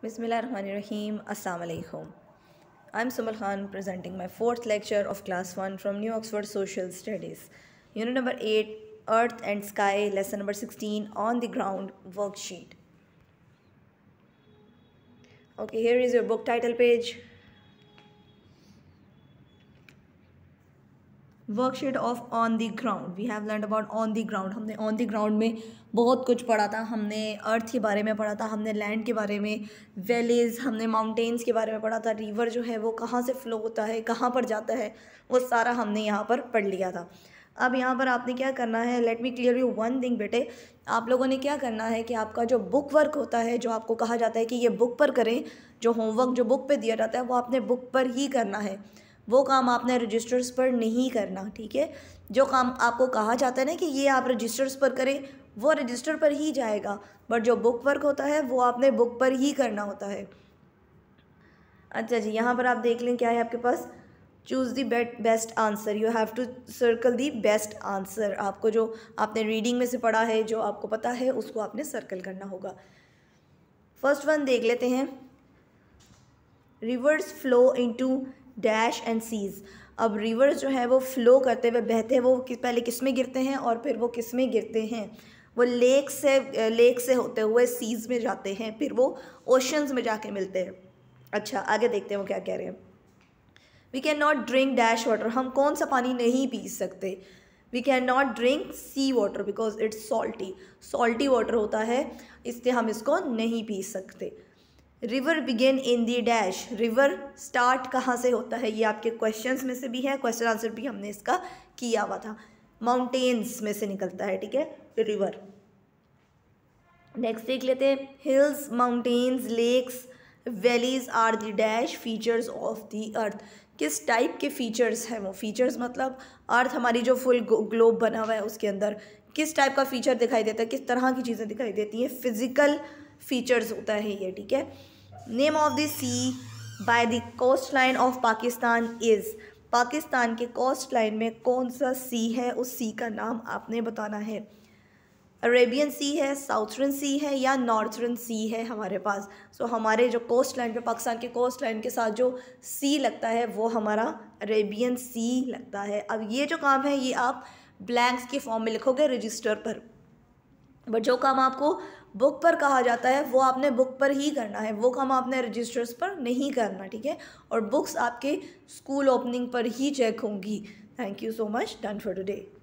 Bismillah ar-Rahman ar-Rahim. Assalamualaikum. I'm Sumal Khan presenting my fourth lecture of class 1 from New Oxford Social Studies. Unit number 8 Earth and Sky lesson number 16 on the ground worksheet. Okay, here is your book title page. Worksheet of on the ground we have learn about on the ground हमने on the ground में बहुत कुछ पढ़ा था हमने अर्थ के बारे में पढ़ा था हमने लैंड के बारे में वैलीज हमने माउंटेन्स के बारे में पढ़ा था रिवर जो है वो कहाँ से फ्लो होता है कहाँ पर जाता है वो सारा हमने यहाँ पर पढ़ लिया था अब यहाँ पर आपने क्या करना है let me clear you one thing बेटे आप लोगों ने क्या करना है कि आपका जो बुक वर्क होता है जो आपको कहा जाता है कि ये बुक पर करें जो होमवर्क जो बुक पे दिया जाता है वो आपने बुक पर ही करना है वो काम आपने रजिस्टर्स पर नहीं करना ठीक है जो काम आपको कहा जाता है ना कि ये आप रजिस्टर्स पर करें वो रजिस्टर पर ही जाएगा बट जो बुक वर्क होता है वो आपने बुक पर ही करना होता है अच्छा जी यहाँ पर आप देख लें क्या है आपके पास choose the bet best answer you have to circle the best answer आपको जो आपने रीडिंग में से पढ़ा है जो आपको पता है उसको आपने सर्कल करना होगा फर्स्ट वन देख लेते हैं reverse flow into dash and seas अब रिवर्स जो है वो फ्लो करते हुए बहते हैं वो पहले किस में गिरते हैं और फिर वो किस में गिरते हैं वो लेक से लेक से होते हुए सीज़ में जाते हैं फिर वो ओशंस में जाके मिलते हैं अच्छा आगे देखते हैं वो क्या कह रहे हैं we can not drink dash water हम कौन सा पानी नहीं पी सकते we can not drink sea water because it's salty salty water होता है इसलिए हम इसको नहीं पी सकते river begin in the dash river start कहाँ से होता है ये आपके क्वेश्चन में से भी है क्वेश्चन आंसर भी हमने इसका किया हुआ था माउंटेन्स में से निकलता है ठीक है रिवर नेक्स्ट देख लेते हैं hills mountains lakes valleys are the dash features of the earth किस टाइप के फीचर्स हैं वो फीचर्स मतलब अर्थ हमारी जो फुल ग्लोब बना हुआ है उसके अंदर किस टाइप का फीचर दिखाई देता है किस तरह की चीज़ें दिखाई देती हैं फिजिकल फीचर्स होता है ये ठीक है name of the sea by the coast line of Pakistan is Pakistan के कोस्ट लाइन में कौन सा सी है उस सी का नाम आपने बताना है अरेबियन सी है साउथर्न सी है या नॉर्थर्न सी है हमारे पास सो so, हमारे जो कोस्ट लाइन पे पाकिस्तान के कोस्ट लाइन के साथ जो सी लगता है वो हमारा अरेबियन सी लगता है अब ये जो काम है ये आप ब्लैंक्स के फॉर्म में लिखोगे रजिस्टर पर बट जो काम आपको बुक पर कहा जाता है वो आपने बुक पर ही करना है वो काम आपने रजिस्टर्स पर नहीं करना ठीक है और बुक्स आपके स्कूल ओपनिंग पर ही चेक होंगी thank you so much done for today